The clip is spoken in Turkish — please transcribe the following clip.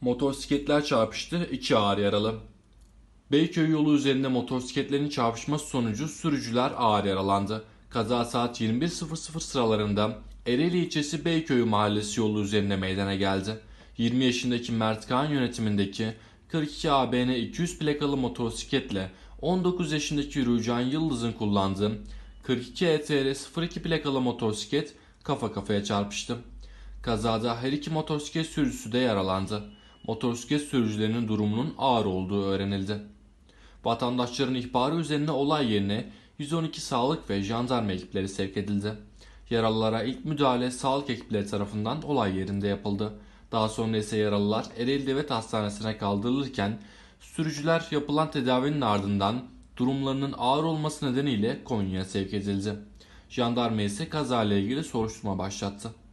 motosikletler çarpıştı, iki ağır yaralı. Beyköy yolu üzerinde motosikletlerin çarpışması sonucu sürücüler ağır yaralandı. Kaza saat 21.00 sıralarında Ereğli ilçesi Beyköy mahallesi yolu üzerinde meydana geldi. 20 yaşındaki Mert Kağan yönetimindeki 42 ABN 200 plakalı motosikletle 19 yaşındaki Rücan Yıldız'ın kullandığı 42 ETR 02 plakalı motosiklet kafa kafaya çarpıştı. Kazada her iki motosiklet sürücüsü de yaralandı motosiklet sürücülerinin durumunun ağır olduğu öğrenildi. Vatandaşların ihbarı üzerine olay yerine 112 sağlık ve jandarma ekipleri sevk edildi. Yaralılara ilk müdahale sağlık ekipleri tarafından olay yerinde yapıldı. Daha sonra ise yaralılar Ereğli Devlet Hastanesi'ne kaldırılırken sürücüler yapılan tedavinin ardından durumlarının ağır olması nedeniyle Konya'ya sevk edildi. Jandarma ise kazayla ilgili soruşturma başlattı.